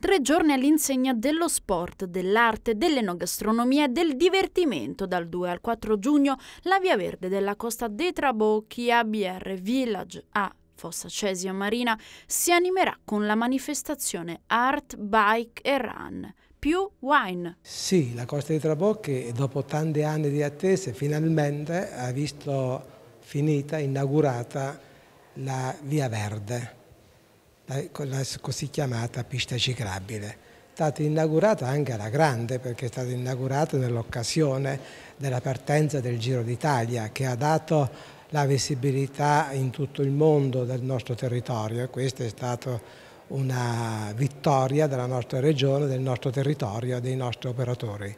Tre giorni all'insegna dello sport, dell'arte, dell'enogastronomia e del divertimento dal 2 al 4 giugno, la Via Verde della Costa dei Trabocchi ABR Village a Fossa Cesia Marina si animerà con la manifestazione Art, Bike e Run più wine. Sì, la Costa dei Trabocchi dopo tanti anni di attese finalmente ha visto finita, inaugurata la Via Verde la, la così chiamata pista ciclabile. È stata inaugurata anche alla grande perché è stata inaugurata nell'occasione della partenza del Giro d'Italia che ha dato la visibilità in tutto il mondo del nostro territorio e questa è stata una vittoria della nostra regione, del nostro territorio, e dei nostri operatori.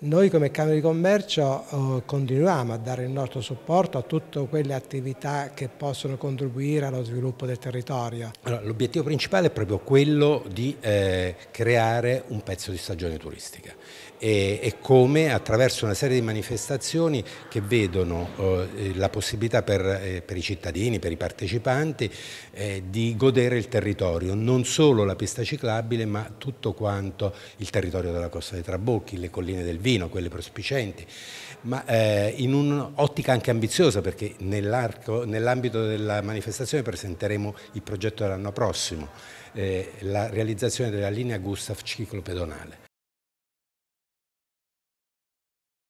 Noi come Camera di Commercio eh, continuiamo a dare il nostro supporto a tutte quelle attività che possono contribuire allo sviluppo del territorio. l'obiettivo allora, principale è proprio quello di eh, creare un pezzo di stagione turistica e, e, come attraverso una serie di manifestazioni che vedono eh, la possibilità per, eh, per, i cittadini, per i partecipanti eh, di godere il territorio, non solo la pista ciclabile ma tutto quanto il territorio della costa dei Trabocchi, le colline del Vino vino, quelle prospicenti, ma eh, in un'ottica anche ambiziosa perché nell'ambito della manifestazione presenteremo il progetto dell'anno prossimo, eh, la realizzazione della linea Gustaf ciclopedonale.